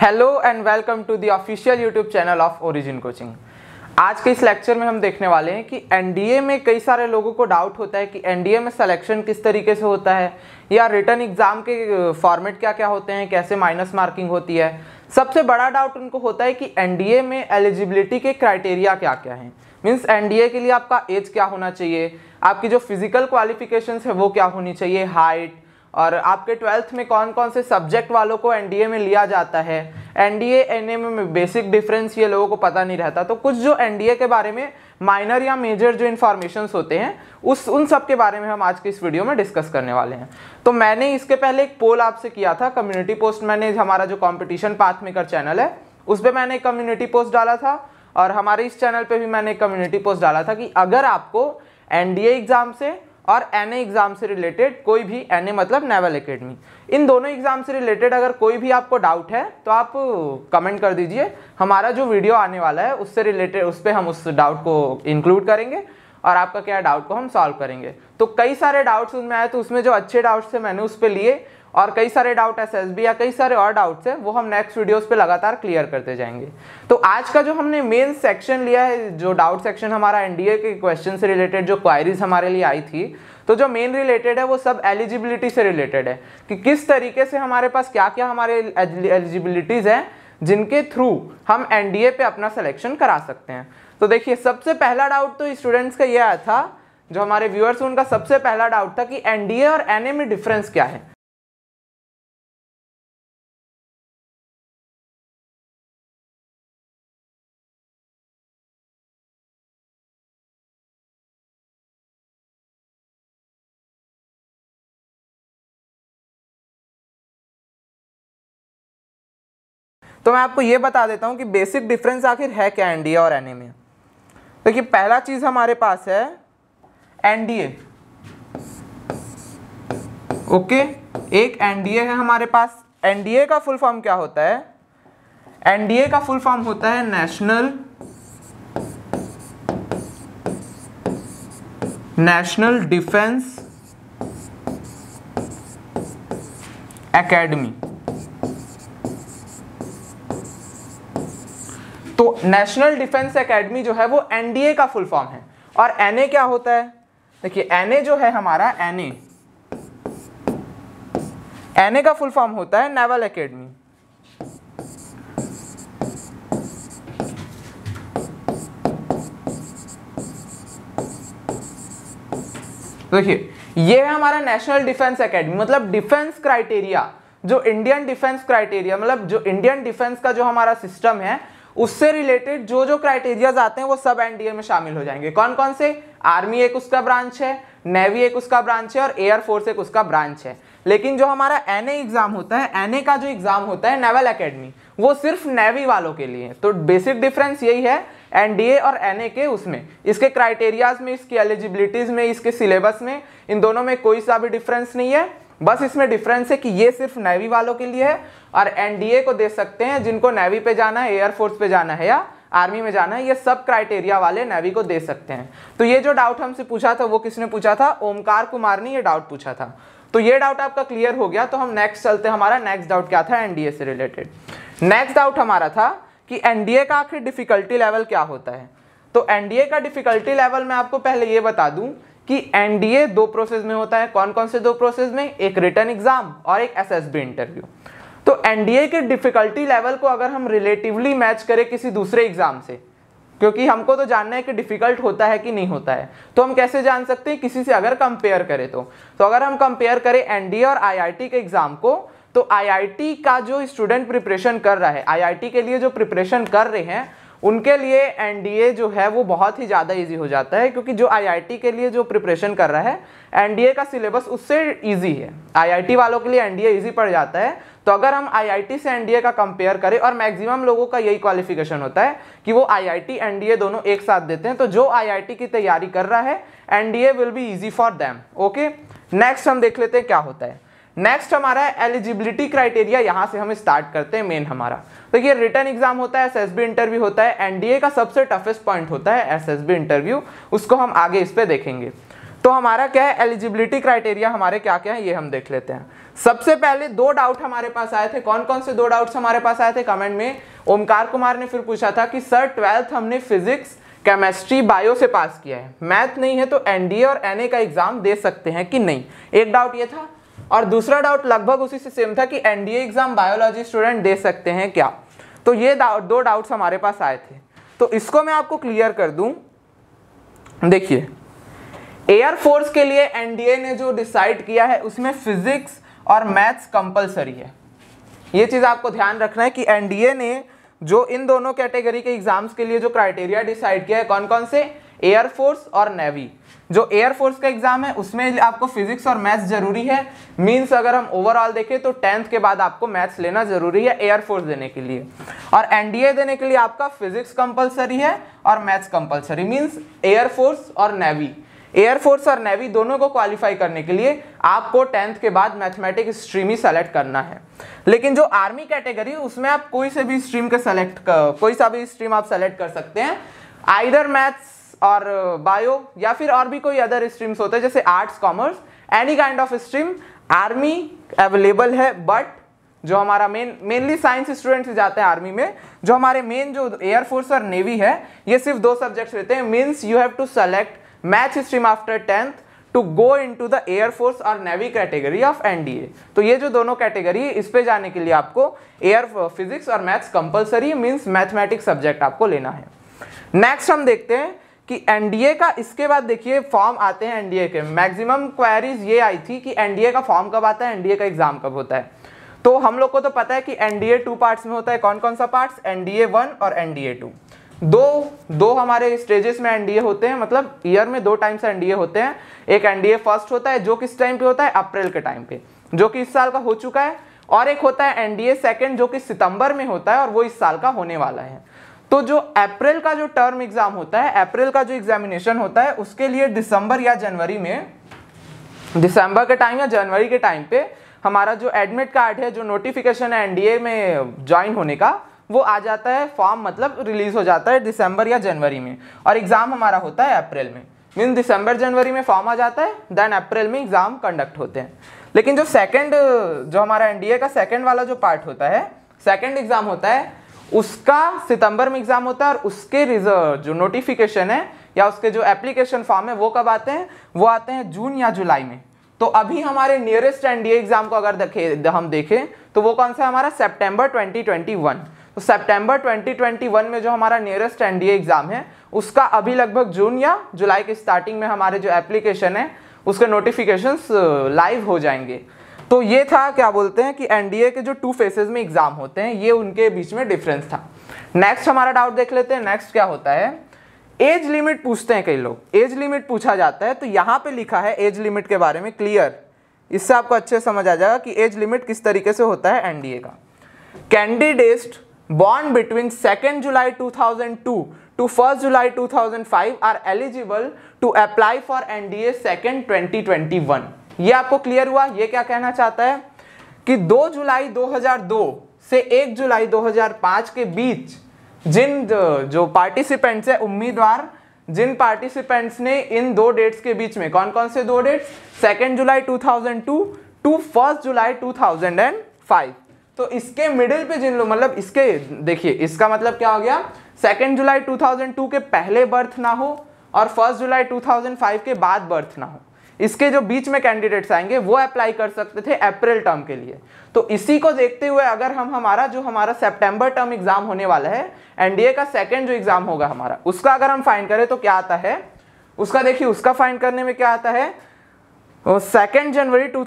Hello and welcome to the official YouTube channel of Origin Coaching आज के इस lecture में हम देखने वाले हैं कि एनडीए में कई सारे लोगों को डाउट होता है कि एनडीए में सिलेक्शन किस तरीके से होता है या रिटर्न एग्ज़ाम के फॉर्मेट क्या क्या होते हैं कैसे माइनस मार्किंग होती है सबसे बड़ा डाउट उनको होता है कि एनडीए में एलिजिबिलिटी के क्राइटेरिया क्या क्या हैं मीन्स एनडीए के लिए आपका एज क्या होना चाहिए आपकी जो फिजिकल क्वालिफिकेशंस है वो क्या होनी चाहिए हाइट और आपके ट्वेल्थ में कौन कौन से सब्जेक्ट वालों को एनडीए में लिया जाता है एनडीए एनएमए में बेसिक डिफरेंस ये लोगों को पता नहीं रहता तो कुछ जो एनडीए के बारे में माइनर या मेजर जो इन्फॉर्मेशन होते हैं उस उन सब के बारे में हम आज के इस वीडियो में डिस्कस करने वाले हैं तो मैंने इसके पहले एक पोल आपसे किया था कम्युनिटी पोस्ट मैंने हमारा जो कॉम्पिटिशन पाथ मेकर चैनल है उस पर मैंने एक कम्युनिटी पोस्ट डाला था और हमारे इस चैनल पर भी मैंने एक कम्युनिटी पोस्ट डाला था कि अगर आपको एनडीए एग्ज़ाम से और एन एग्ज़ाम से रिलेटेड कोई भी एन मतलब नेवल एकेडमी इन दोनों एग्ज़ाम से रिलेटेड अगर कोई भी आपको डाउट है तो आप कमेंट कर दीजिए हमारा जो वीडियो आने वाला है उससे रिलेटेड उस पर हम उस डाउट को इंक्लूड करेंगे और आपका क्या डाउट को हम सॉल्व करेंगे तो कई सारे डाउट्स उनमें आए तो उसमें जो अच्छे डाउट्स थे मैंने उस पर लिए और कई सारे डाउट एस एस बी या कई सारे और डाउट्स हैं वो हम नेक्स्ट वीडियोस पे लगातार क्लियर करते जाएंगे तो आज का जो हमने मेन सेक्शन लिया है जो डाउट सेक्शन हमारा एनडीए के क्वेश्चन से रिलेटेड जो क्वायरीज हमारे लिए आई थी तो जो मेन रिलेटेड है वो सब एलिजिबिलिटी से रिलेटेड है कि किस तरीके से हमारे पास क्या क्या हमारे एलिजिबिलिटीज़ हैं जिनके थ्रू हम एनडीए पे अपना सिलेक्शन करा सकते हैं तो देखिए सबसे पहला डाउट तो स्टूडेंट्स का ये आया था जो हमारे व्यूअर्स उनका सबसे पहला डाउट था कि एनडीए और में डिफरेंस e क्या है तो मैं आपको ये बता देता हूँ कि बेसिक डिफरेंस आखिर है क्या एन और एन में देखिए तो पहला चीज़ हमारे पास है एन ओके एक एन है हमारे पास एन का फुल फॉर्म क्या होता है एन का फुल फॉर्म होता है नेशनल नेशनल डिफेंस एकेडमी तो नेशनल डिफेंस एकेडमी जो है वो एनडीए का फुल फॉर्म है और एनए क्या होता है देखिए एनए जो है हमारा एनए एनए का फुल फॉर्म होता है नेवल एकेडमी तो देखिए ये है हमारा नेशनल डिफेंस एकेडमी मतलब डिफेंस क्राइटेरिया जो इंडियन डिफेंस क्राइटेरिया मतलब जो इंडियन डिफेंस का जो हमारा सिस्टम है उससे रिलेटेड जो जो क्राइटेरियाज आते हैं वो सब एनडीए में शामिल हो जाएंगे कौन कौन से आर्मी एक उसका ब्रांच है नेवी एक उसका ब्रांच है और एयरफोर्स एक उसका ब्रांच है लेकिन जो हमारा एन एग्जाम होता है एन का जो एग्जाम होता है नेवल अकेडमी वो सिर्फ नेवी वालों के लिए तो बेसिक डिफरेंस यही है एनडीए और एनए के उसमें इसके क्राइटेरियाज में इसकी एलिजिबिलिटीज में इसके सिलेबस में इन दोनों में कोई सा भी डिफरेंस नहीं है बस इसमें डिफरेंस है कि ये सिर्फ नेवी वालों के लिए है और एनडीए को दे सकते हैं जिनको नेवी पे जाना है एयरफोर्स पे जाना है या आर्मी में जाना है ये सब क्राइटेरिया वाले नेवी को दे सकते हैं तो ये जो डाउट हमसे पूछा था वो किसने पूछा था ओमकार कुमार ने ये डाउट पूछा था तो ये डाउट आपका क्लियर हो गया तो हम नेक्स्ट चलते हमारा नेक्स्ट डाउट क्या था एनडीए से रिलेटेड नेक्स्ट डाउट हमारा था कि एनडीए का आखिर डिफिकल्टी लेवल क्या होता है तो एनडीए का डिफिकल्टी लेवल मैं आपको पहले ये बता दूं कि एनडीए दो प्रोसेस में होता है कौन कौन से दो प्रोसेस में एक रिटर्न एग्जाम और एक एसएसबी इंटरव्यू तो एनडीए के डिफ़िकल्टी लेवल को अगर हम रिलेटिवली मैच करें किसी दूसरे एग्ज़ाम से क्योंकि हमको तो जानना है कि डिफ़िकल्ट होता है कि नहीं होता है तो हम कैसे जान सकते हैं किसी से अगर कंपेयर करें तो तो अगर हम कंपेयर करें एनडीए और आईआईटी के एग्ज़ाम को तो आईआईटी का जो स्टूडेंट प्रिपरेशन कर रहा है आईआईटी के लिए जो प्रिपरेशन कर रहे हैं उनके लिए एनडीए जो है वो बहुत ही ज़्यादा ईजी हो जाता है क्योंकि जो आई के लिए जो प्रिपरेशन कर रहा है एनडीए का सिलेबस उससे ईजी है आई वालों के लिए एनडीए ईजी पड़ जाता है तो अगर हम आईआईटी से एनडीए का कंपेयर करें और मैक्सिमम लोगों का यही क्वालिफिकेशन होता है कि वो आईआईटी एनडीए दोनों एक साथ देते हैं तो जो आईआईटी की तैयारी कर रहा है NDA will be easy for them okay next हम देख लेते हैं क्या होता है नेक्स्ट हमारा है एलिजिबिलिटी क्राइटेरिया यहाँ से हम स्टार्ट करते हैं मेन हमारा तो ये रिटर्न एग्जाम होता है एस इंटरव्यू होता है एनडीए का सबसे टफेस्ट पॉइंट होता है एस इंटरव्यू उसको हम आगे इस पर देखेंगे तो हमारा क्या है एलिजिबिलिटी क्राइटेरिया हमारे क्या क्या है ये हम देख लेते हैं सबसे पहले दो डाउट हमारे पास आए थे कौन कौन से दो डाउट्स हमारे पास आए थे कमेंट में ओमकार कुमार ने फिर पूछा था कि सर ट्वेल्थ हमने फिजिक्स केमेस्ट्री बायो से पास किया है मैथ नहीं है तो एनडीए और एनए का एग्जाम दे सकते हैं कि नहीं एक डाउट ये था और दूसरा डाउट लगभग उसी से सेम था कि एनडीए एग्जाम बायोलॉजी स्टूडेंट दे सकते हैं क्या तो ये डाउट दो डाउट्स हमारे पास आए थे तो इसको मैं आपको क्लियर कर दूं देखिए एयरफोर्स के लिए एनडीए ने जो डिसाइड किया है उसमें फिजिक्स और मैथ्स कंपलसरी है ये चीज़ आपको ध्यान रखना है कि एनडीए ने जो इन दोनों कैटेगरी के एग्जाम्स के लिए जो क्राइटेरिया डिसाइड किया है कौन कौन से एयरफोर्स और नेवी जो एयरफोर्स का एग्जाम है उसमें आपको फिजिक्स और मैथ्स जरूरी है मीन्स अगर हम ओवरऑल देखें तो टेंथ के बाद आपको मैथ्स लेना जरूरी है एयरफोर्स देने के लिए और एनडीए देने के लिए आपका फिजिक्स कंपलसरी है और मैथ्स कंपलसरी मीन्स एयरफोर्स और नेवी एयरफोर्स और नेवी दोनों को क्वालिफाई करने के लिए आपको टेंथ के बाद मैथमेटिक्स स्ट्रीम ही सेलेक्ट करना है लेकिन जो आर्मी कैटेगरी उसमें आप कोई से भी स्ट्रीम के सेलेक्ट कोई सा भी स्ट्रीम आप सेलेक्ट कर सकते हैं आइदर मैथ्स और बायो uh, या फिर और भी कोई अदर स्ट्रीम्स होते हैं जैसे arts commerce any kind of stream army available है बट जो हमारा मेन मेनली साइंस स्टूडेंट्स जाते हैं आर्मी में जो हमारे मेन जो एयरफोर्स और नेवी है ये सिर्फ दो सब्जेक्ट्स रहते हैं means you have to select math में after tenth to go into the air force और नेवी कैटेगरी ऑफ एनडीए तो ये जो दोनों कैटेगरी है इस पे जाने के लिए आपको एयर फिजिक्स और maths compulsory means mathematics subject आपको लेना है नेक्स्ट हम देखते हैं कि एनडीए का इसके बाद देखिए फॉर्म आते हैं एनडीए के मैक्सिमम क्वायरीज ये आई थी कि एनडीए का फॉर्म कब आता है एनडीए का एग्जाम कब होता है तो हम लोग को तो पता है कि एनडीए टू पार्ट्स में होता है कौन कौन सा पार्ट्स एनडीए वन और एनडीए टू दो दो हमारे स्टेजेस में एनडीए होते हैं मतलब ईयर में दो टाइम्स एनडीए होते हैं एक एनडीए फर्स्ट होता है जो किस टाइम पे होता है अप्रैल के टाइम पे जो कि इस साल का हो चुका है और एक होता है एनडीए सेकंड जो कि सितंबर में होता है और वो इस साल का होने वाला है तो जो अप्रैल का जो टर्म एग्जाम होता है अप्रैल का जो एग्जामिनेशन होता है उसके लिए दिसंबर या जनवरी में दिसंबर के टाइम या जनवरी के टाइम पे हमारा जो एडमिट कार्ड है जो नोटिफिकेशन है एनडीए में ज्वाइन होने का वो आ जाता है फॉर्म मतलब रिलीज़ हो जाता है दिसंबर या जनवरी में और एग्ज़ाम हमारा होता है अप्रैल में मीन दिसंबर जनवरी में फॉर्म आ जाता है देन अप्रैल में एग्ज़ाम कंडक्ट होते हैं लेकिन जो सेकंड जो हमारा एनडीए का सेकंड वाला जो पार्ट होता है सेकंड एग्ज़ाम होता है उसका सितंबर में एग्ज़ाम होता है और उसके रिजल्ट जो नोटिफिकेशन है या उसके जो एप्लीकेशन फॉर्म है वो कब आते हैं वो आते हैं जून या जुलाई में तो अभी हमारे नियरेस्ट एनडीए एग्ज़ाम को अगर देखे हम देखें तो वो कौन सा है हमारा सेप्टेम्बर 2021 तो सितंबर 2021 में जो हमारा नियरेस्ट एनडीए एग्जाम है उसका अभी लगभग जून या जुलाई के स्टार्टिंग में हमारे जो एप्लीकेशन है उसके नोटिफिकेशन लाइव हो जाएंगे तो ये था क्या बोलते हैं कि एनडीए के जो टू फेसेस में एग्जाम होते हैं ये उनके बीच में डिफरेंस था नेक्स्ट हमारा डाउट देख लेते हैं नेक्स्ट क्या होता है एज लिमिट पूछते हैं कई लोग एज लिमिट पूछा जाता है तो यहाँ पे लिखा है एज लिमिट के बारे में क्लियर इससे आपको अच्छे समझ आ जाएगा कि एज लिमिट किस तरीके से होता है एनडीए का candidate born between 2nd July 2002 to 1st July 2005 are eligible to apply for NDA second 2021 ये आपको क्लियर हुआ ये क्या कहना चाहता है कि 2 जुलाई 2002 से 1 जुलाई 2005 के बीच जिन जो पार्टिसिपेंट्स है उम्मीदवार जिन पार्टिसिपेंट्स ने इन दो डेट्स के बीच में कौन कौन से दो dates second July 2002 to first July 2005 तो इसके मिडिल पे जिन लोग मतलब इसके देखिए इसका मतलब क्या हो गया सेकेंड जुलाई 2002 के पहले बर्थ ना हो और फर्स्ट जुलाई 2005 के बाद बर्थ ना हो इसके जो बीच में कैंडिडेट्स आएंगे वो अप्लाई कर सकते थे अप्रैल टर्म के लिए तो इसी को देखते हुए अगर हम हमारा जो हमारा सेप्टेम्बर टर्म एग्जाम होने वाला है एनडीए का सेकेंड जो एग्जाम होगा हमारा उसका अगर हम फाइन करें तो क्या आता है उसका देखिए उसका फाइन करने में क्या आता है second January to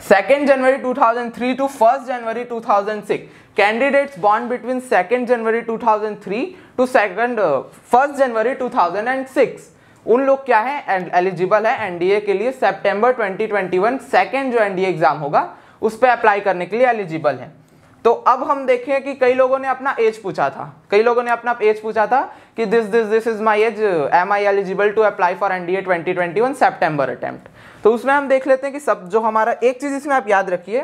second January 2003 to 1st January 2006. Candidates born between 2nd January 2003 to 2nd uh, 1st January 2006. उन लोग क्या है एलिजिबल है एनडीए के लिए सितंबर 2021 सेकेंड जो एनडीए एग्जाम होगा उस पर अप्लाई करने के लिए एलिजिबल है तो अब हम देखें कि कई लोगों ने अपना एज पूछा था कई लोगों ने अपना एज पूछा था कि this this this is my age am I eligible to apply for NDA 2021 सितंबर अटेम्प्ट तो उसमें हम देख लेते हैं कि सब जो हमारा एक चीज़ इसमें आप याद रखिए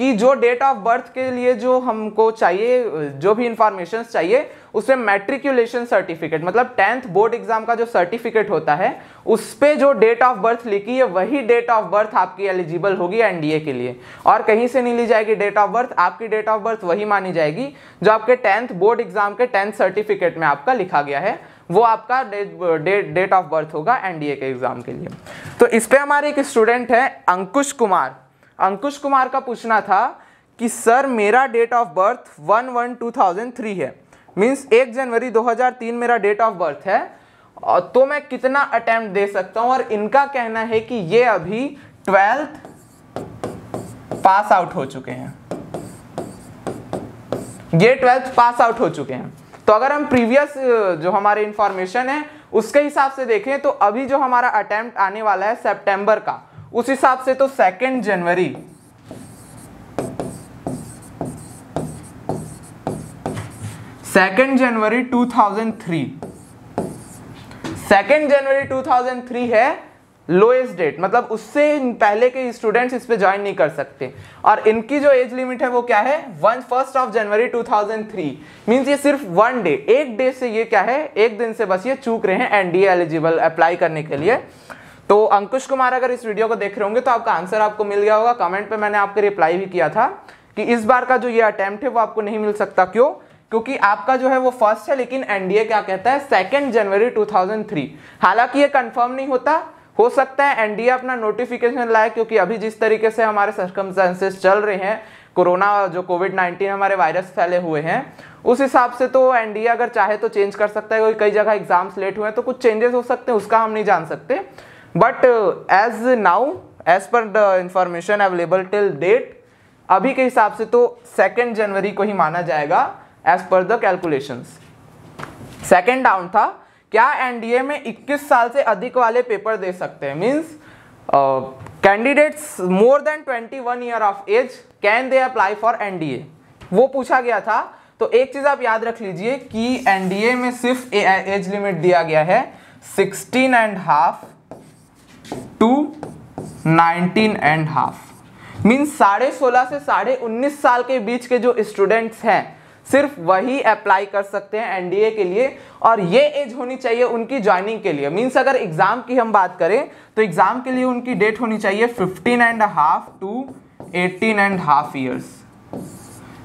कि जो डेट ऑफ बर्थ के लिए जो हमको चाहिए जो भी इंफॉर्मेशन चाहिए उसमें मैट्रिकुलेशन सर्टिफिकेट मतलब टेंथ बोर्ड एग्जाम का जो सर्टिफिकेट होता है उस पर जो डेट ऑफ बर्थ लिखी है वही डेट ऑफ बर्थ आपकी एलिजिबल होगी एनडीए के लिए और कहीं से नहीं ली जाएगी डेट ऑफ बर्थ आपकी डेट ऑफ बर्थ वही मानी जाएगी जो आपके टेंथ बोर्ड एग्जाम के टेंथ सर्टिफिकेट में आपका लिखा गया है वो आपका डेट ऑफ बर्थ होगा एनडीए के एग्जाम के लिए तो इस पर हमारे एक स्टूडेंट है अंकुश कुमार अंकुश कुमार का पूछना था कि सर मेरा date of birth one one two thousand three है मीन्स एक जनवरी दो हजार तीन मेरा डेट ऑफ बर्थ है तो मैं कितना अटैम्प्ट दे सकता हूं और इनका कहना है कि ये अभी ट्वेल्थ पास आउट हो चुके हैं ये ट्वेल्थ पास आउट हो चुके हैं तो अगर हम प्रीवियस जो हमारे इंफॉर्मेशन है उसके हिसाब से देखें तो अभी जो हमारा अटैम्प्ट आने वाला है सितंबर का उस हिसाब से तो second January second January 2003 second January 2003 है लोएस्ट डेट मतलब उससे पहले के स्टूडेंट्स इस पे ज्वाइन नहीं कर सकते और इनकी जो एज लिमिट है वो क्या है one first of January 2003 means ये सिर्फ वन डे एक डे से ये क्या है एक दिन से बस ये चूक रहे हैं एनडीए एलिजिबल अप्लाई करने के लिए तो अंकुश कुमार अगर इस वीडियो को देख रहे होंगे तो आपका आंसर आपको मिल गया होगा कमेंट पे मैंने आपके रिप्लाई भी किया था कि इस बार का जो ये अटैम्प्ट है वो आपको नहीं मिल सकता क्यों क्योंकि आपका जो है वो फर्स्ट है लेकिन एनडीए क्या कहता है सेकेंड जनवरी टू हालांकि ये कन्फर्म नहीं होता हो सकता है एनडीए अपना नोटिफिकेशन लाए क्योंकि अभी जिस तरीके से हमारे सर्कमस्टांसेस चल रहे हैं कोरोना जो कोविड 19 हमारे वायरस फैले हुए हैं उस हिसाब से तो एनडीए अगर चाहे तो चेंज कर सकता है कोई कई जगह एग्जाम्स लेट हुए हैं तो कुछ चेंजेस हो सकते हैं उसका हम नहीं जान सकते but as now as per the information available till date अभी के हिसाब से तो सेकेंड जनवरी को ही माना जाएगा as per the calculation second down था क्या एनडीए में 21 साल से अधिक वाले पेपर दे सकते हैं means candidates more than 21 year of age can they apply for NDA वो पूछा गया था तो एक चीज़ आप याद रख लीजिए कि एनडीए में सिर्फ एज लिमिट दिया गया है sixteen and half to nineteen and half means साढ़े सोलह से साढ़े उन्नीस साल के बीच के जो स्टूडेंट्स हैं सिर्फ वही अप्लाई कर सकते हैं एनडीए के लिए और ये एज होनी चाहिए उनकी ज्वाइनिंग के लिए मीन्स अगर एग्जाम की हम बात करें तो एग्जाम के लिए उनकी डेट होनी चाहिए fifteen and half to eighteen and half years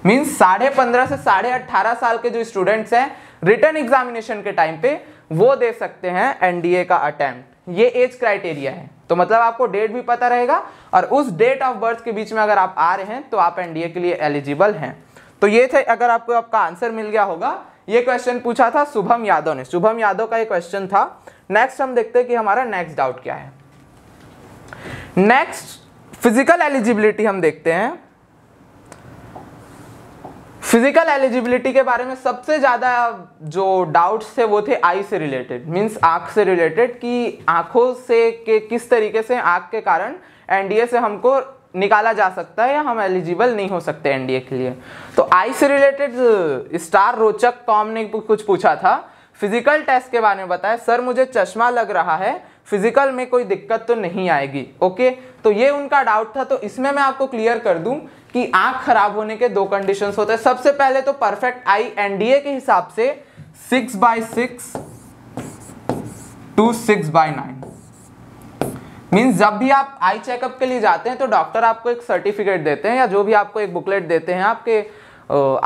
means साढ़े पंद्रह से साढ़े अट्ठारह साल के जो स्टूडेंट्स हैं रिटर्न एग्जामिनेशन के टाइम पे वो दे सकते हैं एनडीए का अटैम्प्ट ये एज क्राइटेरिया है तो मतलब आपको डेट भी पता रहेगा और उस डेट ऑफ बर्थ के बीच में अगर आप आ रहे हैं तो आप एनडीए के लिए एलिजिबल हैं तो ये थे अगर आपको आपका आंसर मिल गया होगा ये क्वेश्चन पूछा था शुभम यादव ने शुभम यादव का ये क्वेश्चन था नेक्स्ट हम देखते हैं कि हमारा नेक्स्ट डाउट क्या है नेक्स्ट फिजिकल एलिजिबिलिटी हम देखते हैं फिजिकल एलिजिबिलिटी के बारे में सबसे ज़्यादा जो डाउट्स थे वो थे आई से रिलेटेड मींस आँख से रिलेटेड कि आँखों से के किस तरीके से आँख के कारण एनडीए से हमको निकाला जा सकता है या हम एलिजिबल नहीं हो सकते एनडीए के लिए तो आई से रिलेटेड स्टार uh, रोचक कॉम ने कुछ पूछा था फिजिकल टेस्ट के बारे में बताया सर मुझे चश्मा लग रहा है फिजिकल में कोई दिक्कत तो नहीं आएगी ओके तो ये उनका डाउट था तो इसमें मैं आपको क्लियर कर दूं कि आंख खराब होने के दो कंडीशन होते हैं सबसे पहले तो परफेक्ट आई एनडीए के हिसाब से six by six to six by nine means जब भी आप आई चेकअप के लिए जाते हैं तो डॉक्टर आपको एक सर्टिफिकेट देते हैं या जो भी आपको एक बुकलेट देते हैं आपके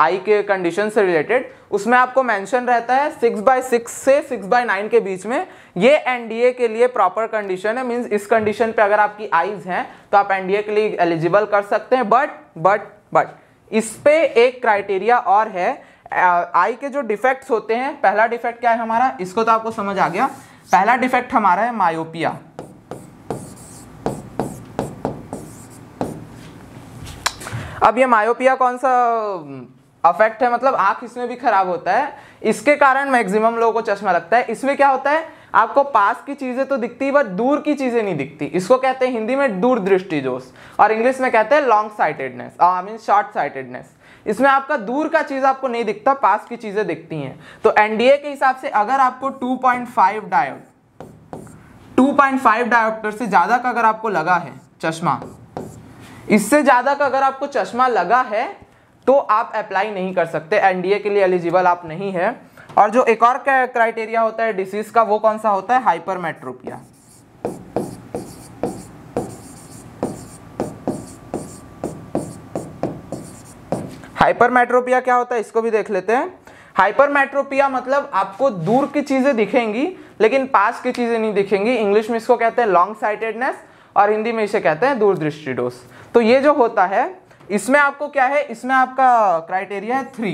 आई के कंडीशन से रिलेटेड उसमें आपको मेंशन रहता है सिक्स बाय सिक्स से सिक्स बाय नाइन के बीच में ये एनडीए के लिए प्रॉपर कंडीशन है मीन्स इस कंडीशन पे अगर आपकी आईज हैं तो आप एनडीए के लिए एलिजिबल कर सकते हैं बट बट बट इस पे एक क्राइटेरिया और है आई के जो डिफेक्ट्स होते हैं पहला डिफेक्ट क्या है हमारा इसको तो आपको समझ आ गया पहला डिफेक्ट हमारा है मायोपिया अब ये मायोपिया कौन सा अफेक्ट है मतलब आंख इसमें भी खराब होता है इसके कारण मैक्सिमम लोगों को चश्मा लगता है इसमें क्या होता है आपको पास की चीज़ें तो दिखती है बट दूर की चीज़ें नहीं दिखती इसको कहते हैं हिंदी में दृष्टि जोश और इंग्लिश में कहते हैं long sightedness I mean short sightedness इसमें आपका दूर का चीज़ आपको नहीं दिखता पास की चीज़ें दिखती हैं तो एनडीए के हिसाब से अगर आपको 2.5 डायोड फाइव डायोप्टर से ज़्यादा का अगर आपको लगा है चश्मा इससे ज़्यादा का अगर आपको चश्मा लगा है तो आप अप्लाई नहीं कर सकते एनडीए के लिए एलिजिबल आप नहीं है और जो एक और क्राइटेरिया होता है डिसीज का वो कौन सा होता है हाइपरमेट्रोपिया हाइपरमेट्रोपिया क्या होता है इसको भी देख लेते हैं हाइपरमेट्रोपिया मतलब आपको दूर की चीज़ें दिखेंगी लेकिन पास की चीज़ें नहीं दिखेंगी इंग्लिश में इसको कहते हैं लॉन्ग साइटेडनेस और हिंदी में इसे कहते हैं दूरदृष्टि डोस तो ये जो होता है इसमें आपको क्या है इसमें आपका क्राइटेरिया है थ्री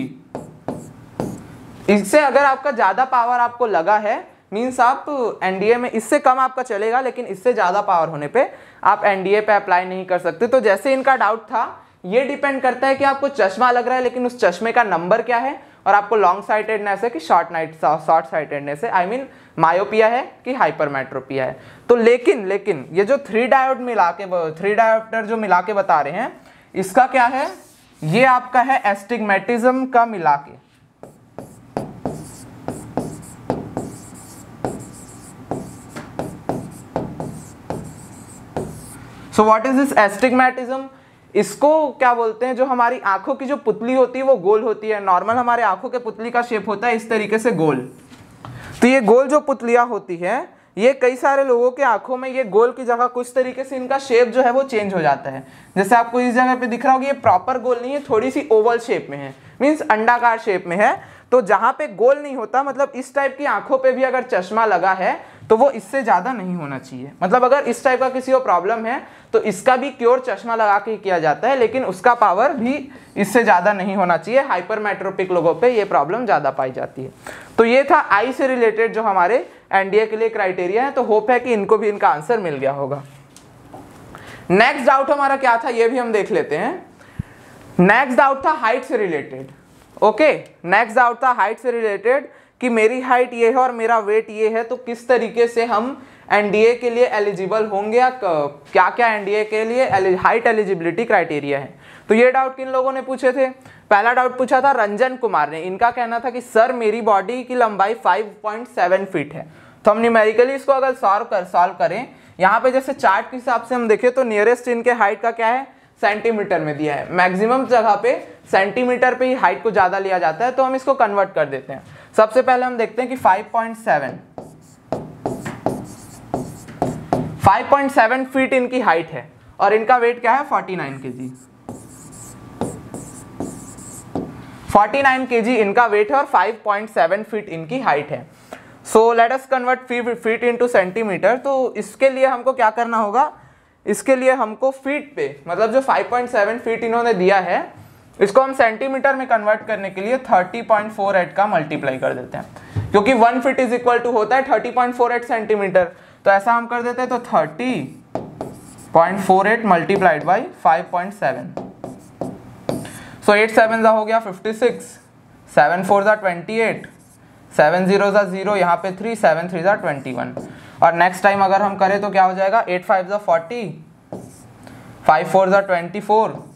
इससे अगर आपका ज़्यादा पावर आपको लगा है मीन्स आप एनडीए में इससे कम आपका चलेगा लेकिन इससे ज़्यादा पावर होने पे आप एनडीए पे अप्लाई नहीं कर सकते तो जैसे इनका डाउट था ये डिपेंड करता है कि आपको चश्मा लग रहा है लेकिन उस चश्मे का नंबर क्या है और आपको लॉन्ग साइटेडनेस है कि शॉर्ट नाइट शॉर्ट साइटेडनेस है I I mean mean, myopia है कि हाइपरमेट्रोपिया है तो लेकिन लेकिन ये जो थ्री डायोड मिला के थ्री डायोप्टर जो मिला के बता रहे हैं इसका क्या है ये आपका है एस्टिग्मेटिज्म का मिला के so what is this astigmatism इसको क्या बोलते हैं जो हमारी आंखों की जो पुतली होती है वो गोल होती है नॉर्मल हमारे आंखों के पुतली का शेप होता है इस तरीके से गोल तो ये गोल जो पुतलियां होती है ये कई सारे लोगों के आंखों में ये गोल की जगह कुछ तरीके से इनका शेप जो है वो चेंज हो जाता है जैसे आपको इस जगह पे दिख रहा होगा ये प्रॉपर गोल नहीं है थोड़ी सी ओवल शेप में है मीन्स अंडाकार शेप में है तो जहां पे गोल नहीं होता मतलब इस टाइप की आंखों पे भी अगर चश्मा लगा है तो वो इससे ज़्यादा नहीं होना चाहिए मतलब अगर इस टाइप का किसी को प्रॉब्लम है तो इसका भी क्योर चश्मा लगा के किया जाता है लेकिन उसका पावर भी इससे ज़्यादा नहीं होना चाहिए हाइपरमेट्रोपिक लोगों पे ये प्रॉब्लम ज़्यादा पाई जाती है तो ये था आई से रिलेटेड जो हमारे एनडीए के लिए क्राइटेरिया है तो होप है कि इनको भी इनका आंसर मिल गया होगा नेक्स्ट डाउट हमारा क्या था ये भी हम देख लेते हैं नेक्स्ट डाउट था हाइट से रिलेटेड ओके नेक्स्ट डाउट था हाइट से रिलेटेड कि मेरी हाइट ये है और मेरा वेट ये है तो किस तरीके से हम एनडीए के लिए एलिजिबल होंगे या क्या क्या एनडीए के लिए हाइट एलिजिबिलिटी क्राइटेरिया है तो ये डाउट किन लोगों ने पूछे थे पहला डाउट पूछा था रंजन कुमार ने इनका कहना था कि सर मेरी बॉडी की लंबाई 5.7 फीट है तो हम न्यूमेरिकली इसको अगर सॉल्व कर सॉल्व करें यहाँ पे जैसे चार्ट के हिसाब से हम देखें तो नियरेस्ट इनके हाइट का क्या है सेंटीमीटर में दिया है मैक्सिमम जगह पे सेंटीमीटर पे ही हाइट को ज़्यादा लिया जाता है तो हम इसको कन्वर्ट कर देते हैं सबसे पहले हम देखते हैं कि 5.7 5.7 फीट इनकी हाइट है और इनका वेट क्या है 49 के जी फोर्टी इनका वेट है और 5.7 फीट इनकी हाइट है so let us convert feet into centimetre तो इसके लिए हमको क्या करना होगा इसके लिए हमको फीट पे मतलब जो 5.7 फीट इन्होंने दिया है इसको हम सेंटीमीटर में कन्वर्ट करने के लिए 30.48 का मल्टीप्लाई कर देते हैं क्योंकि one feet is equal to होता है 30.48 सेंटीमीटर तो ऐसा हम कर देते हैं तो 30.48 multiplied by 5.7 so eight seven हो गया 56 सेवन फोर ज़ा ट्वेंटी एट सेवन जीरो ज़ा जीरो यहाँ पे थ्री सेवन थ्री ज़ा ट्वेंटी वन और नेक्स्ट टाइम अगर हम करें तो क्या हो जाएगा एट फाइव ज़ा फोर्टी फाइव फोर ज़ा ट्वेंटी फोर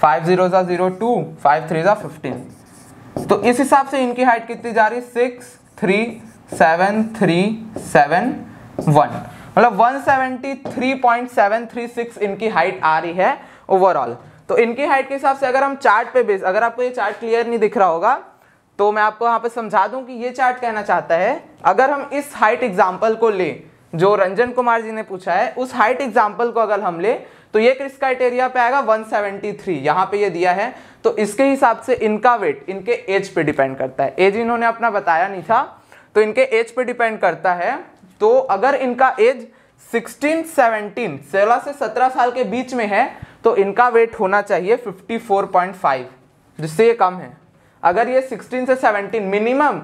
फाइव जीरो ज़ा ज़ीरो टू फाइव थ्री ज़ा फिफ्टीन तो इस हिसाब से इनकी हाइट कितनी जा रही है six three seven three seven one मतलब one seventy three point seven three six इनकी हाइट आ रही है ओवरऑल तो इनकी हाइट के हिसाब से अगर हम चार्ट पे बेस अगर आपको ये चार्ट क्लियर नहीं दिख रहा होगा तो मैं आपको यहाँ पे समझा दूँ कि ये चार्ट कहना चाहता है अगर हम इस हाइट एग्जाम्पल को ले जो रंजन कुमार जी ने पूछा है उस हाइट एग्जाम्पल को अगर हम ले तो ये किस क्राइटेरिया पे आएगा 173 यहाँ पे ये दिया है तो इसके हिसाब से इनका वेट इनके एज पे डिपेंड करता है एज इन्होंने अपना बताया नहीं था तो इनके एज पे डिपेंड करता है तो अगर इनका एज 16, 17, सोलह से 17 साल के बीच में है तो इनका वेट होना चाहिए 54.5 जिससे ये कम है अगर ये 16 से 17 मिनिमम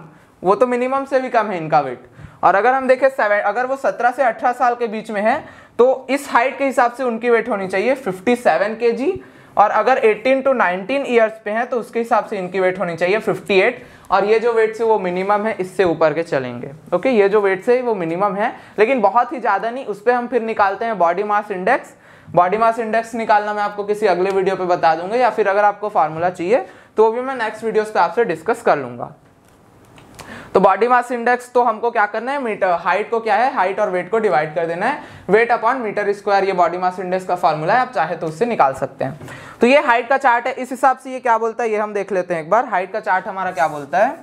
वो तो मिनिमम से भी कम है इनका वेट और अगर हम देखें सेवन अगर वो 17 से 18 साल के बीच में है तो इस हाइट के हिसाब से उनकी वेट होनी चाहिए 57 सेवन के जी और अगर 18 टू 19 ईयर्स पे हैं तो उसके हिसाब से इनकी वेट होनी चाहिए 58 और ये जो वेट से वो मिनिमम है इससे ऊपर के चलेंगे ओके ये जो वेट से वो मिनिमम है लेकिन बहुत ही ज़्यादा नहीं उस पर हम फिर निकालते हैं body mass index body mass index निकालना मैं आपको किसी अगले वीडियो पर बता दूंगा या फिर अगर आपको फार्मूला चाहिए तो भी मैं नेक्स्ट वीडियो पे आपसे डिस्कस कर लूँगा तो बॉडी मास इंडेक्स तो हमको क्या करना है मीटर हाइट को क्या है हाइट और वेट को डिवाइड कर देना है वेट अपॉन मीटर स्क्वायर ये बॉडी मास इंडेक्स का फॉर्मूला है आप चाहे तो उससे निकाल सकते हैं तो ये हाइट का चार्ट है इस हिसाब से ये क्या बोलता है ये हम देख लेते हैं एक बार हाइट का चार्ट हमारा क्या बोलता है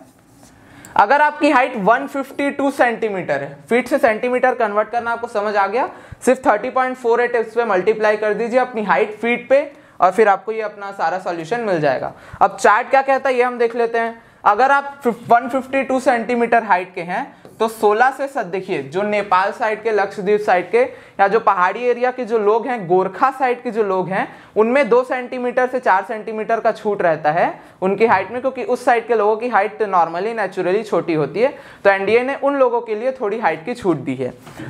अगर आपकी हाइट 152 सेंटीमीटर है फीट से सेंटीमीटर कन्वर्ट करना आपको समझ आ गया सिर्फ 30.48 इस पे मल्टीप्लाई कर दीजिए अपनी हाइट फीट पे और फिर आपको ये अपना सारा सॉल्यूशन मिल जाएगा अब चार्ट क्या कहता है ये हम देख लेते हैं अगर आप 152 सेंटीमीटर हाइट के हैं तो 16 से देखिए जो नेपाल साइड के लक्षद्वीप साइड के या जो पहाड़ी एरिया के जो लोग हैं गोरखा साइड के जो लोग हैं उनमें दो सेंटीमीटर से चार सेंटीमीटर का छूट रहता है उनकी हाइट में क्योंकि उस साइड के लोगों की हाइट नॉर्मली नेचुरली छोटी होती है तो एनडीए ने उन लोगों के लिए थोड़ी हाइट की छूट दी है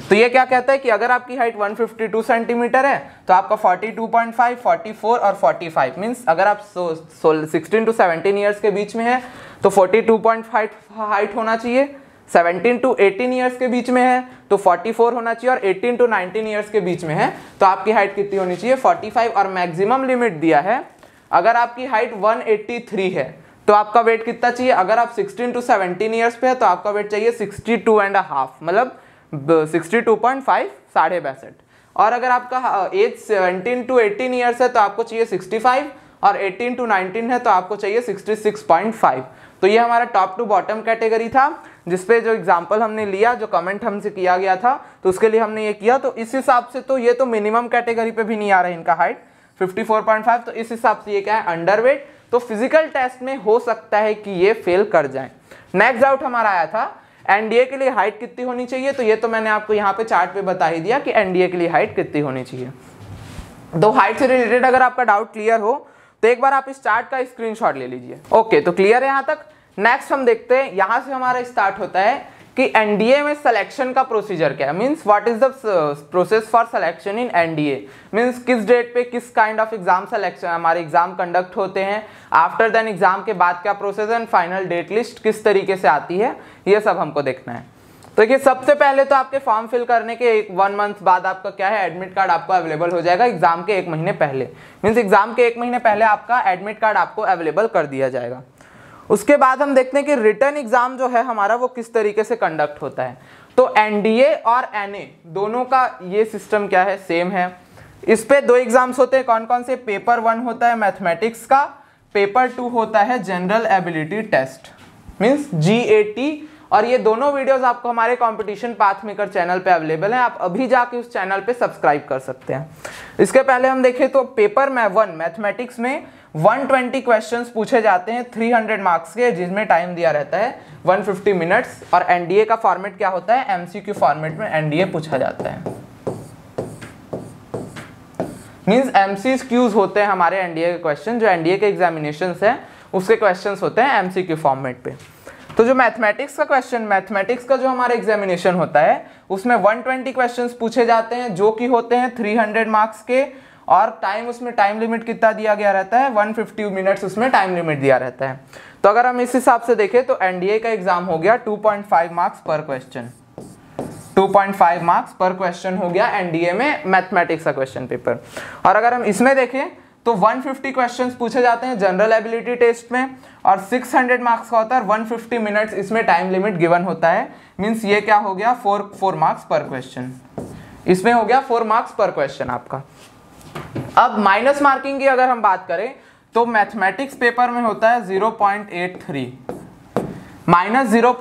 तो ये क्या कहता है कि अगर आपकी हाइट वन सेंटीमीटर है तो आपका फोर्टी टू और फोर्टी फाइव अगर आप सिक्सटीन टू सेवनटीन ईयर्स के बीच में है तो 42.5 हाइट होना चाहिए 17 टू 18 ईयर्स के बीच में है तो 44 होना चाहिए और 18 टू 19 ईयर्स के बीच में है तो आपकी हाइट कितनी होनी चाहिए 45 और मैक्सिमम लिमिट दिया है अगर आपकी हाइट 183 है तो आपका वेट कितना चाहिए अगर आप 16 टू 17 ईयर्स पे है तो आपका वेट चाहिए 62 एंड हाफ मतलब 62.5 साढ़े बैसठ और अगर आपका एज 17 टू 18 ईयर्स है तो आपको चाहिए 65 और 18 टू 19 है तो आपको चाहिए 66.5 तो ये हमारा टॉप टू बॉटम कैटेगरी था जिसपे जो एग्जाम्पल हमने लिया जो कमेंट हमसे किया गया था तो उसके लिए हमने ये किया तो इस हिसाब से तो ये तो मिनिमम कैटेगरी पे भी नहीं आ रहा है इनका हाइट 54.5 तो इस हिसाब से ये क्या है अंडरवेट तो फिजिकल टेस्ट में हो सकता है कि ये फेल कर जाए नेक्स्ट डाउट हमारा आया था एनडीए के लिए हाइट कितनी होनी चाहिए तो ये तो मैंने आपको यहाँ पे चार्ट पे बता ही दिया कि एनडीए के लिए हाइट कितनी होनी चाहिए तो हाइट से रिलेटेड अगर आपका डाउट क्लियर हो तो एक बार आप इस चार्ट का शॉट ले लीजिए ओके तो क्लियर है यहाँ तक नेक्स्ट हम देखते हैं यहाँ से हमारा स्टार्ट होता है कि एनडीए में सिलेक्शन का प्रोसीजर क्या है means what is the process for selection in NDA means किस डेट पे किस काइंड ऑफ एग्जाम सिलेक्शन हमारे एग्जाम कंडक्ट होते हैं आफ्टर देन एग्जाम के बाद क्या process and final date list किस तरीके से आती है ये सब हमको देखना है देखिए सबसे पहले तो आपके फॉर्म फिल करने के एक वन मंथ बाद आपका क्या है एडमिट कार्ड आपको अवेलेबल हो जाएगा एग्जाम के एक महीने पहले मीन्स एग्जाम के एक महीने पहले आपका एडमिट कार्ड आपको अवेलेबल कर दिया जाएगा उसके बाद हम देखते हैं कि रिटर्न एग्जाम जो है हमारा वो किस तरीके से कंडक्ट होता है तो एनडीए और एन दोनों का ये सिस्टम क्या है सेम है इस पर दो एग्जाम्स होते हैं कौन कौन से पेपर वन होता है मैथमेटिक्स का पेपर टू होता है general ability test means G A T और ये दोनों वीडियोस आपको हमारे कंपटीशन पाथ मेकर चैनल पे अवेलेबल हैं आप अभी जाके उस चैनल पे सब्सक्राइब कर सकते हैं इसके पहले हम देखें तो पेपर में वन मैथमेटिक्स में 120 क्वेश्चंस पूछे जाते हैं 300 मार्क्स के जिसमें टाइम दिया रहता है 150 मिनट्स और एनडीए का फॉर्मेट क्या होता है एम फॉर्मेट में एनडीए पूछा जाता है मीन्स एम क्यूज होते हैं हमारे एनडीए के क्वेश्चन जो एनडीए के एग्जामिनेशन है उसके क्वेश्चन होते हैं एमसीक्यू फॉर्मेट पे तो जो मैथमेटिक्स का क्वेश्चन मैथमेटिक्स का जो हमारा एग्जामिनेशन होता है उसमें 120 क्वेश्चन पूछे जाते हैं जो कि होते हैं 300 मार्क्स के और टाइम उसमें टाइम लिमिट कितना दिया गया रहता है 150 मिनट्स उसमें टाइम लिमिट दिया रहता है तो अगर हम इस हिसाब से देखें तो एनडीए का एग्जाम हो गया 2.5 मार्क्स पर क्वेश्चन 2.5 मार्क्स पर क्वेश्चन हो गया एनडीए में मैथमेटिक्स का क्वेश्चन पेपर और अगर हम इसमें देखें तो 150 क्वेश्चंस पूछे जाते हैं जनरल एबिलिटी टेस्ट में और 600 मार्क्स का होता है 150 मिनट्स इसमें टाइम लिमिट गिवन होता है मींस ये क्या हो गया फोर फोर मार्क्स पर क्वेश्चन इसमें हो गया फोर मार्क्स पर क्वेश्चन आपका अब माइनस मार्किंग की अगर हम बात करें तो मैथमेटिक्स पेपर में होता है जीरो माइनस जीरो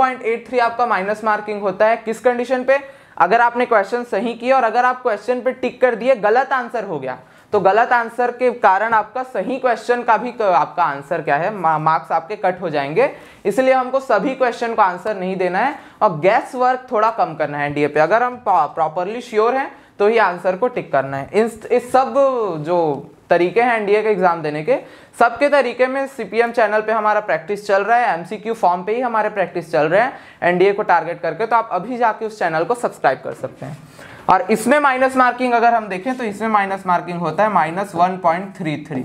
आपका माइनस मार्किंग होता है किस कंडीशन पे अगर आपने क्वेश्चन सही किया और अगर आप क्वेश्चन पे टिक कर दिए गलत आंसर हो गया तो गलत आंसर के कारण आपका सही क्वेश्चन का भी आपका आंसर क्या है मार्क्स आपके कट हो जाएंगे इसलिए हमको सभी क्वेश्चन को आंसर नहीं देना है और गैस वर्क थोड़ा कम करना है एनडीए पे अगर हम प्रॉपरली श्योर हैं तो ही आंसर को टिक करना है इस, इस सब जो तरीके हैं एनडीए के एग्जाम देने के सबके तरीके में सीपीएम चैनल पे हमारा प्रैक्टिस चल रहा है एमसीक्यू फॉर्म पे ही हमारे प्रैक्टिस चल रहे हैं एनडीए को टारगेट करके तो आप अभी जाके उस चैनल को सब्सक्राइब कर सकते हैं और इसमें माइनस मार्किंग अगर हम देखें तो इसमें माइनस मार्किंग होता है minus one point three three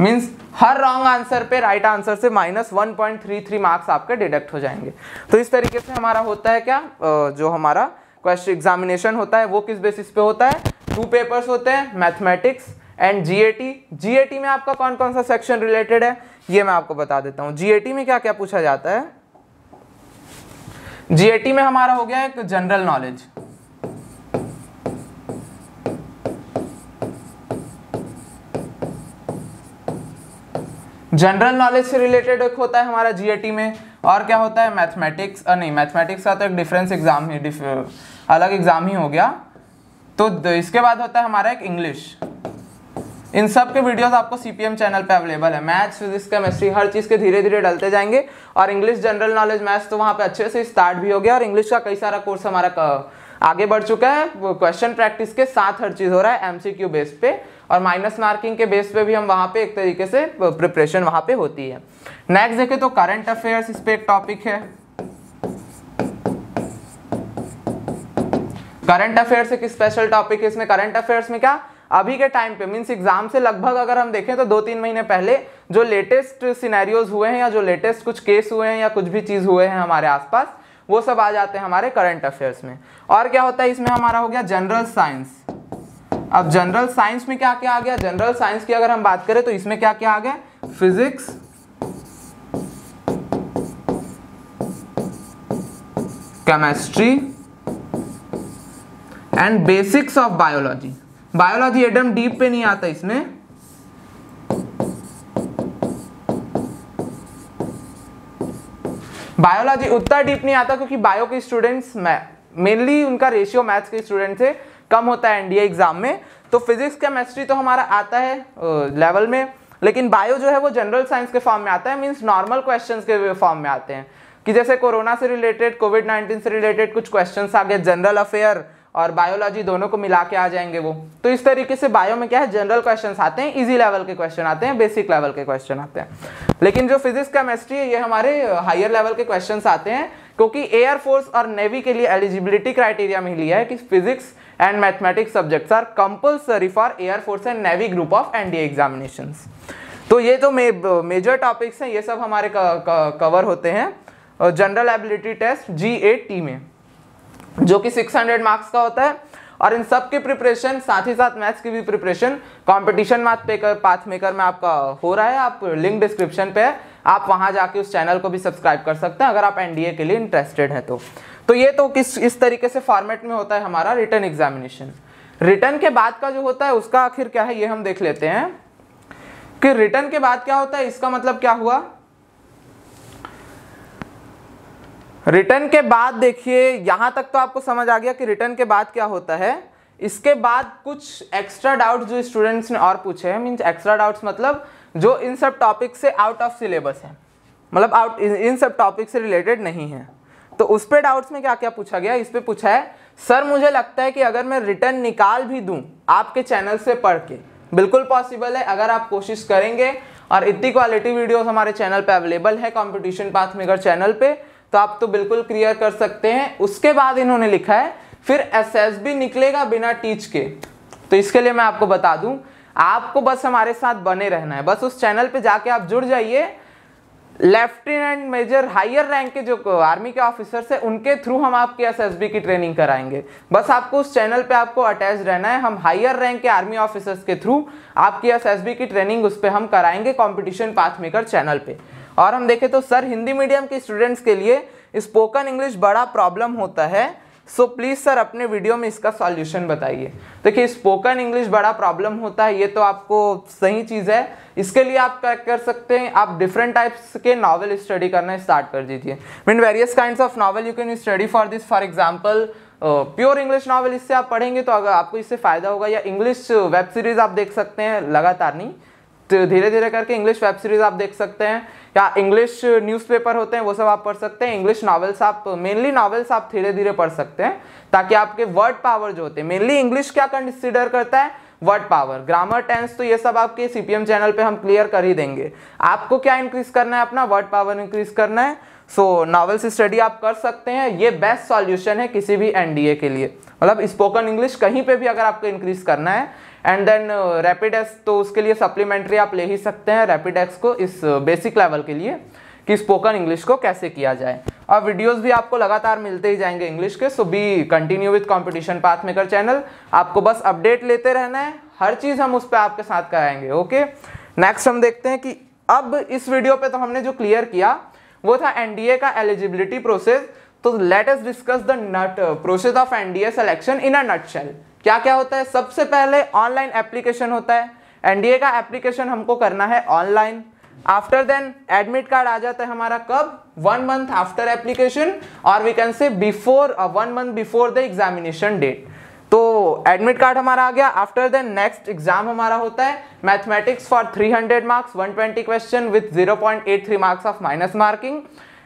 means हर रॉन्ग आंसर पे राइट right आंसर से minus one point three three marks आपके डिडक्ट हो जाएंगे तो इस तरीके से हमारा होता है क्या जो हमारा क्वेश्चन एग्जामिनेशन होता है वो किस बेसिस पे होता है टू पेपर्स होते हैं मैथमेटिक्स एंड जीएटी जीएटी में आपका कौन कौन सा सेक्शन रिलेटेड है ये मैं आपको बता देता हूँ जीएटी में क्या क्या पूछा जाता है जीएटी में हमारा हो गया एक जनरल नॉलेज जनरल नॉलेज से रिलेटेड एक होता है हमारा जीएटी में और क्या होता है मैथमेटिक्स नहीं मैथमेटिक्स का तो एक डिफरेंस एग्जाम ही अलग एग्जाम ही हो गया तो इसके बाद होता है हमारा एक इंग्लिश इन सब के वीडियोस आपको सीपीएम चैनल पे अवेलेबल है मैथ्स फिजिक्स केमिस्ट्री हर चीज़ के धीरे धीरे डलते जाएंगे और इंग्लिश जनरल नॉलेज मैथ्स तो वहाँ पे अच्छे से स्टार्ट भी हो गया और इंग्लिश का कई सारा कोर्स हमारा आगे बढ़ चुका है क्वेश्चन प्रैक्टिस के साथ हर चीज़ हो रहा है एमसीक्यू बेस पे और माइनस मार्किंग के बेस पे भी हम वहाँ पे एक तरीके से प्रिपरेशन वहाँ पे होती है नेक्स्ट देखें तो करंट अफेयर्स इस पर एक टॉपिक है करंट अफेयर्स एक स्पेशल टॉपिक है इसमें करंट अफेयर्स में क्या अभी के टाइम पे मीन्स एग्जाम से लगभग अगर हम देखें तो दो तीन महीने पहले जो लेटेस्ट सिनेरियोज हुए हैं या जो लेटेस्ट कुछ केस हुए हैं या कुछ भी चीज़ हुए हैं हमारे आसपास वो सब आ जाते हैं हमारे करंट अफेयर्स में और क्या होता है इसमें हमारा हो गया जनरल साइंस अब जनरल साइंस में क्या क्या आ गया जनरल साइंस की अगर हम बात करें तो इसमें क्या क्या आ गया physics chemistry and basics of biology biology एकदम डीप पे नहीं आता इसमें बायोलॉजी उतना डीप नहीं आता क्योंकि बायो के स्टूडेंट्स मेनली उनका रेशियो मैथ्स के स्टूडेंट थे कम होता है एनडीए एग्जाम में तो फिजिक्स केमिस्ट्री तो हमारा आता है लेवल में लेकिन बायो जो है वो जनरल साइंस के फॉर्म में आता है मीन्स नॉर्मल क्वेश्चंस के फॉर्म में आते हैं कि जैसे कोरोना से रिलेटेड कोविड नाइन्टीन से रिलेटेड कुछ क्वेश्चन आ गए जनरल अफेयर और बायोलॉजी दोनों को मिला के आ जाएंगे वो तो इस तरीके से बायो में क्या है जनरल क्वेश्चन आते हैं इजी लेवल के क्वेश्चन आते हैं बेसिक लेवल के क्वेश्चन आते हैं लेकिन जो फिजिक्स केमिस्ट्री है ये हमारे हायर लेवल के क्वेश्चन आते हैं क्योंकि एयरफोर्स और नेवी के लिए एलिजिबिलिटी क्राइटेरिया में लिया है कि physics and mathematics subjects are compulsory for air force and navy group of NDA examination तो ये जो मेजर टॉपिक्स हैं ये सब हमारे कवर होते हैं general ability test G A T में जो कि 600 मार्क्स का होता है और इन सब की प्रिपरेशन साथ ही साथ मैथ्स की भी प्रिपरेशन कंपटीशन मैथ पेकर पाथ मेकर में आपका हो रहा है आप लिंक डिस्क्रिप्शन पे है आप वहां जाके उस चैनल को भी सब्सक्राइब कर सकते हैं अगर आप एनडीए के लिए इंटरेस्टेड हैं तो तो ये तो किस इस तरीके से फॉर्मेट में होता है हमारा रिटर्न एग्जामिनेशन रिटर्न के बाद का जो होता है उसका आखिर क्या है ये हम देख लेते हैं कि रिटर्न के बाद क्या होता है इसका मतलब क्या हुआ रिटर्न के बाद देखिए यहाँ तक तो आपको समझ आ गया कि रिटर्न के बाद क्या होता है इसके बाद कुछ एक्स्ट्रा डाउट जो स्टूडेंट्स ने और पूछे हैं मीन्स एक्स्ट्रा डाउट्स मतलब जो इन सब टॉपिक से आउट ऑफ सिलेबस है मतलब आउट इन सब टॉपिक से रिलेटेड नहीं है तो उस पर डाउट्स में क्या क्या पूछा गया इस पर पूछा है सर मुझे लगता है कि अगर मैं रिटर्न निकाल भी दूँ आपके चैनल से पढ़ के बिल्कुल पॉसिबल है अगर आप कोशिश करेंगे और इतनी क्वालिटी वीडियोस हमारे चैनल पे अवेलेबल है कंपटीशन पाथ मेकर चैनल पे तो आप तो बिल्कुल क्लियर कर सकते हैं उसके बाद इन्होंने लिखा है फिर एसएसबी निकलेगा बिना टीच के तो इसके लिए मैं आपको बता दूं आपको बस हमारे साथ बने रहना है बस उस चैनल पे जाके आप जुड़ जाइए लेफ्टिनेंट मेजर हायर रैंक के जो आर्मी के ऑफिसर्स से उनके थ्रू हम आपकी एसएसबी की ट्रेनिंग कराएंगे बस आपको उस चैनल पे आपको अटैच रहना है हम हायर रैंक के आर्मी ऑफिसर्स के थ्रू आपकी एसएसबी की ट्रेनिंग उस पर हम कराएंगे कॉम्पिटिशन पाथ मेकर चैनल पे और हम देखें तो सर हिंदी मीडियम के स्टूडेंट्स के लिए स्पोकन इंग्लिश बड़ा प्रॉब्लम होता है सो प्लीज़ सर अपने वीडियो में इसका सॉल्यूशन बताइए देखिए स्पोकन इंग्लिश बड़ा प्रॉब्लम होता है ये तो आपको सही चीज़ है इसके लिए आप क्या कर सकते हैं आप डिफरेंट टाइप्स के नॉवल स्टडी करना स्टार्ट कर दीजिए mean various kind of novel you can study for this for example pure English novel इससे आप पढ़ेंगे तो अगर आपको इससे फ़ायदा होगा या इंग्लिश वेब सीरीज़ आप देख सकते हैं लगातार नहीं तो धीरे धीरे करके इंग्लिश वेब सीरीज़ आप देख सकते हैं क्या इंग्लिश न्यूज़पेपर होते हैं वो सब आप पढ़ सकते हैं इंग्लिश नॉवेल्स आप मेनली नॉवेल्स आप धीरे धीरे पढ़ सकते हैं ताकि आपके वर्ड पावर जो होते हैं मेनली इंग्लिश क्या कंसिडर करता है वर्ड पावर ग्रामर टेंस तो ये सब आपके सीपीएम चैनल पे हम क्लियर कर ही देंगे आपको क्या इंक्रीज करना है अपना वर्ड पावर इंक्रीज करना है सो नॉवेल्स स्टडी आप कर सकते हैं ये बेस्ट सॉल्यूशन है किसी भी एनडीए के लिए मतलब स्पोकन इंग्लिश कहीं पे भी अगर आपको इंक्रीज करना है एंड देन रैपिड एक्स तो उसके लिए सप्लीमेंट्री आप ले ही सकते हैं रैपिड एक्स को इस बेसिक uh, लेवल के लिए कि स्पोकन इंग्लिश को कैसे किया जाए और वीडियोस भी आपको लगातार मिलते ही जाएंगे इंग्लिश के so be continue with competition path maker channel आपको बस अपडेट लेते रहना है हर चीज़ हम उस पर आपके साथ कराएंगे ओके नेक्स्ट हम देखते हैं कि अब इस वीडियो पे तो हमने जो क्लियर किया वो था एनडीए का एलिजिबिलिटी प्रोसेस तो let discuss the nut process of NDA selection in a nutshell क्या क्या होता है सबसे पहले ऑनलाइन एप्लीकेशन होता है एनडीए का एप्लीकेशन हमको करना है online after then admit card आ जाता है हमारा कब वन मंथ आफ्टर एप्लीकेशन और we can say before one month before the examination date तो एडमिट कार्ड हमारा आ गया आफ्टर देन नेक्स्ट एग्जाम हमारा होता है mathematics for 300 marks 120 question with 0.83 marks of minus marking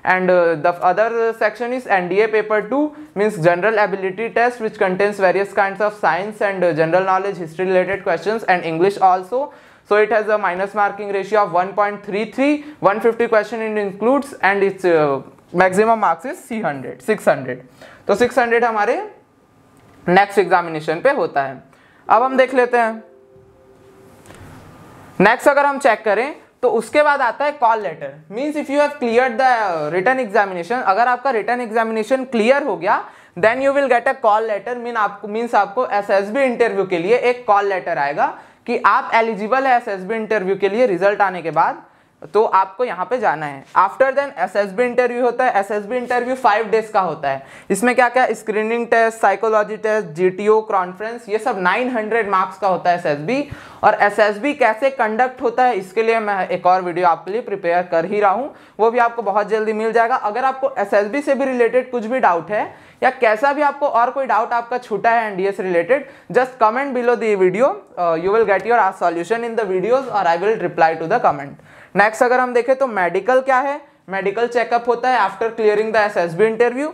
and uh, the other section is NDA paper 2 means general ability test which contains various kinds of science and uh, general knowledge history related questions and English also so it has a minus marking ratio of 1.33 150 question it includes and its uh, maximum marks is 300 600 so 600 hamare next examination pe hota hai ab hum dekh lete hain next अगर हम check करें तो उसके बाद आता है call letter means if you have clear the written examination अगर आपका रिटर्न एग्जामिनेशन क्लियर हो गया then you will get a call letter mean आपको मीन्स आपको एस इंटरव्यू के लिए एक कॉल लेटर आएगा कि आप एलिजिबल है एस इंटरव्यू के लिए रिजल्ट आने के बाद तो आपको यहाँ पे जाना है आफ्टर देन एसएसबी इंटरव्यू होता है एसएसबी इंटरव्यू फाइव डेज का होता है इसमें क्या क्या screening test psychology test GTO conference ये सब 900 मार्क्स का होता है एसएसबी और एसएसबी कैसे कंडक्ट होता है इसके लिए मैं एक और वीडियो आपके लिए प्रिपेयर कर ही रहा हूँ वो भी आपको बहुत जल्दी मिल जाएगा अगर आपको एस से भी रिलेटेड कुछ भी डाउट है या कैसा भी आपको और कोई डाउट आपका छूटा है एनडीए से related just comment below the video you will get your आर सॉल्यूशन इन द वीडियोज और I will reply to the comment next अगर हम देखें तो मेडिकल क्या है मेडिकल चेकअप होता है after clearing the S S B interview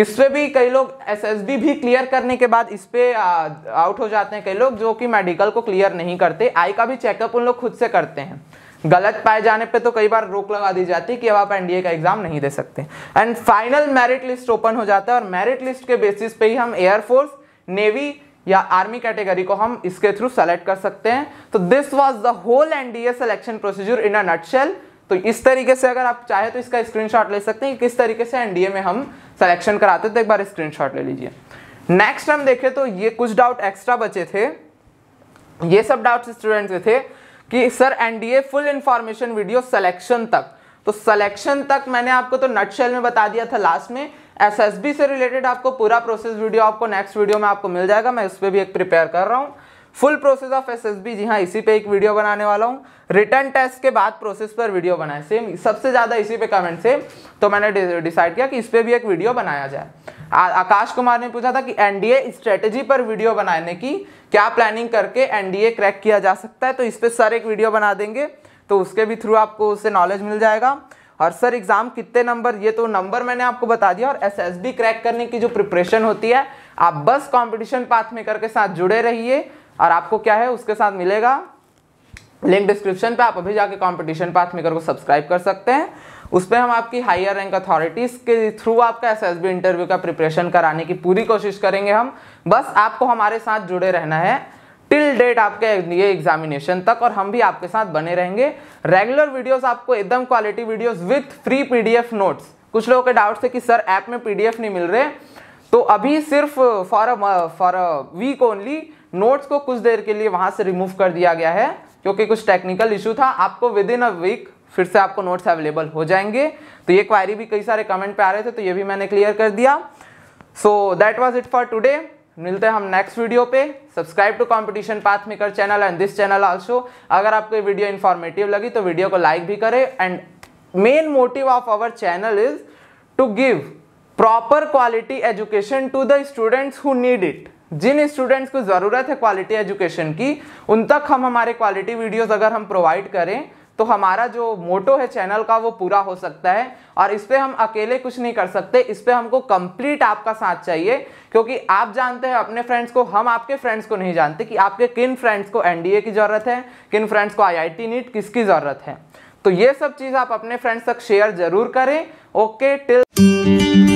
इस पर भी कई लोग एस एस बी भी क्लियर करने के बाद इस पर आउट हो जाते हैं कई लोग जो कि मेडिकल को क्लियर नहीं करते आई का भी चेकअप उन लोग खुद से करते हैं गलत पाए जाने पे तो कई बार रोक लगा दी जाती है कि अब आप एनडीए का एग्जाम नहीं दे सकते and final merit list open हो जाता है और मेरिट लिस्ट के बेसिस पे ही हम एयरफोर्स नेवी या आर्मी कैटेगरी को हम इसके थ्रू सेलेक्ट कर सकते हैं तो this was the whole NDA selection procedure in a nutshell तो इस तरीके से अगर आप चाहे तो इसका स्क्रीनशॉट ले सकते हैं कि किस तरीके से एनडीए में हम सिलेक्शन कराते तो एक बार स्क्रीनशॉट ले लीजिए नेक्स्ट हम देखें तो ये कुछ डाउट एक्स्ट्रा बचे थे ये सब डाउट स्टूडेंट के थे कि sir NDA full information video selection तक तो सिलेक्शन तक मैंने आपको तो नटशेल में बता दिया था लास्ट में एसएसबी से रिलेटेड आपको पूरा प्रोसेस वीडियो आपको नेक्स्ट वीडियो में आपको मिल जाएगा मैं उस पर भी एक प्रिपेयर कर रहा हूँ full process of S S B जी हाँ इसी पे एक वीडियो बनाने वाला हूँ रिटर्न टेस्ट के बाद प्रोसेस पर वीडियो बनाए सेम सबसे ज़्यादा इसी पे कमेंट सेम तो मैंने डिसाइड किया कि इस पर भी एक वीडियो बनाया जाए आकाश कुमार ने पूछा था कि एनडीए स्ट्रेटेजी पर वीडियो बनाने की क्या प्लानिंग करके एनडीए क्रैक किया जा सकता है तो इस पर सर एक वीडियो बना देंगे तो उसके भी थ्रू आपको उससे नॉलेज मिल जाएगा और सर एग्ज़ाम कितने नंबर ये तो नंबर मैंने आपको बता दिया और एसएसबी क्रैक करने की जो प्रिपरेशन होती है आप बस कंपटीशन पाथमेकर के साथ जुड़े रहिए और आपको क्या है उसके साथ मिलेगा लिंक डिस्क्रिप्शन पे आप अभी जाके कंपटीशन पाथमेकर को सब्सक्राइब कर सकते हैं उस पर हम आपकी हायर रैंक अथॉरिटीज़ के थ्रू आपका एस एस बी इंटरव्यू का प्रिपरेशन कराने की पूरी कोशिश करेंगे हम बस आपको हमारे साथ जुड़े रहना है टिल डेट आपके ये एग्जामिनेशन तक और हम भी आपके साथ बने रहेंगे रेगुलर वीडियोस आपको एकदम quality videos with free PDF notes कुछ लोगों के डाउट थे कि सर ऐप में पीडीएफ नहीं मिल रहे तो अभी सिर्फ for a for a week only notes को कुछ देर के लिए वहां से रिमूव कर दिया गया है क्योंकि कुछ टेक्निकल इशू था आपको विद इन अ वीक फिर से आपको नोट्स अवेलेबल हो जाएंगे तो ये क्वायरी भी कई सारे कमेंट पे आ रहे थे तो ये भी मैंने क्लियर कर दिया so that was it for today मिलते हैं हम नेक्स्ट वीडियो पे subscribe to competition path maker channel and this channel also अगर आपको ये वीडियो इन्फॉर्मेटिव लगी तो वीडियो को लाइक भी करें and main motive of our channel is to give proper quality education to the students who need it जिन स्टूडेंट्स को ज़रूरत है क्वालिटी एजुकेशन की उन तक हम हमारे क्वालिटी वीडियोज अगर हम प्रोवाइड करें तो हमारा जो मोटो है चैनल का वो पूरा हो सकता है और इस पर हम अकेले कुछ नहीं कर सकते इस पर हमको कंप्लीट आपका साथ चाहिए क्योंकि आप जानते हैं अपने फ्रेंड्स को हम आपके फ्रेंड्स को नहीं जानते कि आपके किन फ्रेंड्स को एनडीए की ज़रूरत है किन फ्रेंड्स को आईआईटी नीट किसकी ज़रूरत है तो ये सब चीज़ आप अपने फ्रेंड्स तक शेयर जरूर करें ओके टिल